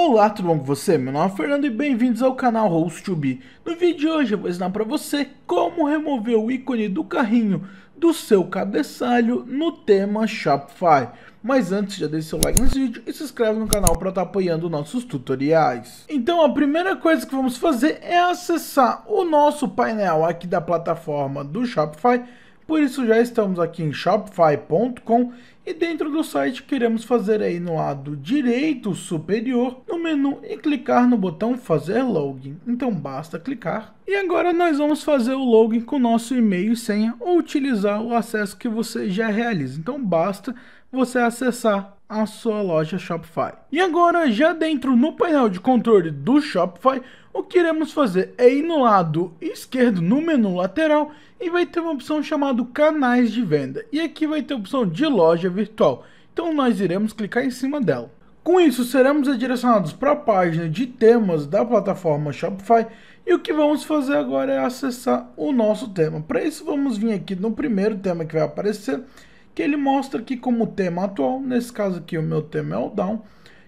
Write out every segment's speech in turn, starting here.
Olá, tudo bom com você? Meu nome é Fernando e bem-vindos ao canal host 2 No vídeo de hoje eu vou ensinar para você como remover o ícone do carrinho do seu cabeçalho no tema Shopify. Mas antes, já deixe seu like nesse vídeo e se inscreve no canal para estar tá apoiando nossos tutoriais. Então a primeira coisa que vamos fazer é acessar o nosso painel aqui da plataforma do Shopify por isso já estamos aqui em shopify.com e dentro do site queremos fazer aí é no lado direito superior menu e clicar no botão fazer login, então basta clicar. E agora nós vamos fazer o login com nosso e-mail e senha ou utilizar o acesso que você já realiza, então basta você acessar a sua loja Shopify. E agora, já dentro no painel de controle do Shopify, o que iremos fazer é ir no lado esquerdo, no menu lateral, e vai ter uma opção chamada canais de venda. E aqui vai ter a opção de loja virtual. Então nós iremos clicar em cima dela. Com isso, seremos direcionados para a página de temas da plataforma Shopify e o que vamos fazer agora é acessar o nosso tema. Para isso, vamos vir aqui no primeiro tema que vai aparecer, que ele mostra aqui como tema atual, nesse caso aqui o meu tema é o Down,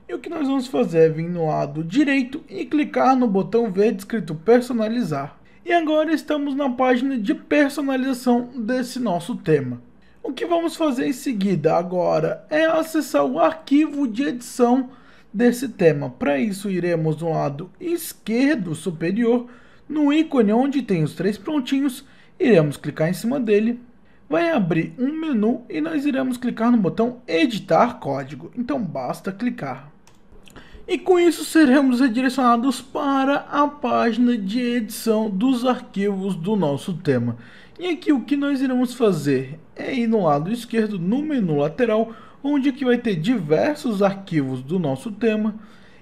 e o que nós vamos fazer é vir no lado direito e clicar no botão verde escrito personalizar. E agora estamos na página de personalização desse nosso tema. O que vamos fazer em seguida agora é acessar o arquivo de edição desse tema. Para isso, iremos no lado esquerdo superior, no ícone onde tem os três prontinhos, iremos clicar em cima dele. Vai abrir um menu e nós iremos clicar no botão editar código. Então basta clicar. E com isso seremos redirecionados para a página de edição dos arquivos do nosso tema. E aqui o que nós iremos fazer é ir no lado esquerdo, no menu lateral, onde aqui vai ter diversos arquivos do nosso tema.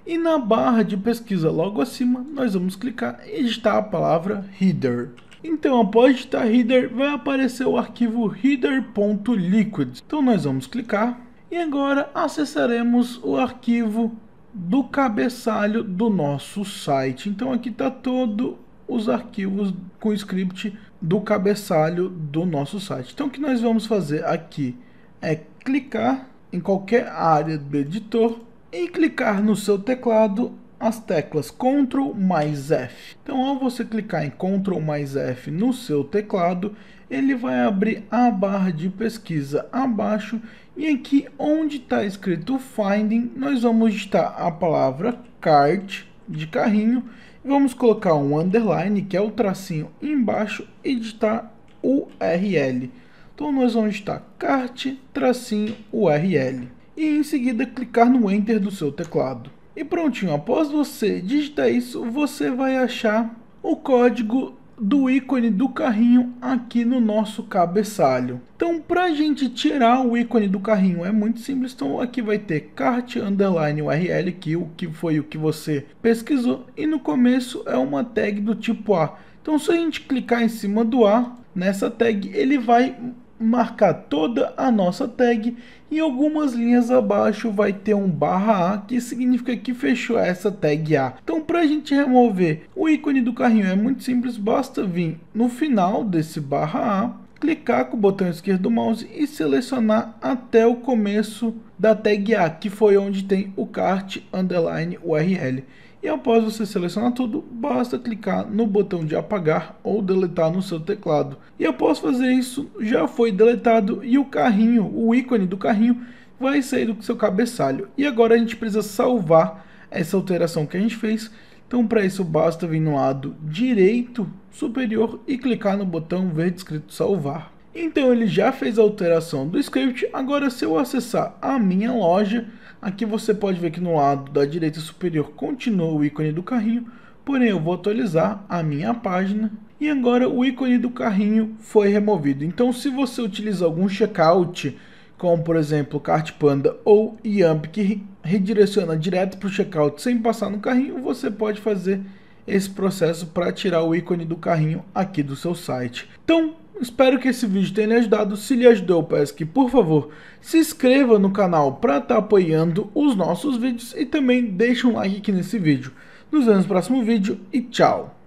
E na barra de pesquisa logo acima, nós vamos clicar e editar a palavra header. Então, após digitar header, vai aparecer o arquivo header.liquid. Então, nós vamos clicar e agora acessaremos o arquivo do cabeçalho do nosso site. Então, aqui está todos os arquivos com script do cabeçalho do nosso site. Então o que nós vamos fazer aqui é clicar em qualquer área do editor e clicar no seu teclado as teclas Ctrl mais F. Então ao você clicar em Ctrl mais F no seu teclado, ele vai abrir a barra de pesquisa abaixo e aqui onde está escrito Finding, nós vamos digitar a palavra Cart de carrinho. Vamos colocar um underline, que é o tracinho embaixo, e digitar URL. Então nós vamos estar cart tracinho URL. E em seguida clicar no Enter do seu teclado. E prontinho, após você digitar isso, você vai achar o código do ícone do carrinho aqui no nosso cabeçalho. Então, para a gente tirar o ícone do carrinho é muito simples. Então, aqui vai ter cart underline URL, que, o que foi o que você pesquisou, e no começo é uma tag do tipo A. Então, se a gente clicar em cima do A, nessa tag, ele vai marcar toda a nossa tag e algumas linhas abaixo vai ter um barra A que significa que fechou essa tag A. Então para a gente remover o ícone do carrinho é muito simples, basta vir no final desse barra A clicar com o botão esquerdo do mouse e selecionar até o começo da tag A, que foi onde tem o cart underline URL. E após você selecionar tudo, basta clicar no botão de apagar ou deletar no seu teclado. E após fazer isso, já foi deletado e o carrinho, o ícone do carrinho, vai sair do seu cabeçalho. E agora a gente precisa salvar essa alteração que a gente fez então, para isso, basta vir no lado direito superior e clicar no botão verde escrito salvar. Então ele já fez a alteração do script, agora se eu acessar a minha loja, aqui você pode ver que no lado da direita superior continua o ícone do carrinho, porém eu vou atualizar a minha página e agora o ícone do carrinho foi removido. Então se você utilizar algum checkout como por exemplo panda ou Yamp, que redireciona direto para o checkout sem passar no carrinho, você pode fazer esse processo para tirar o ícone do carrinho aqui do seu site. Então, espero que esse vídeo tenha lhe ajudado. Se lhe ajudou, peço que, por favor, se inscreva no canal para estar tá apoiando os nossos vídeos e também deixe um like aqui nesse vídeo. Nos vemos no próximo vídeo e tchau!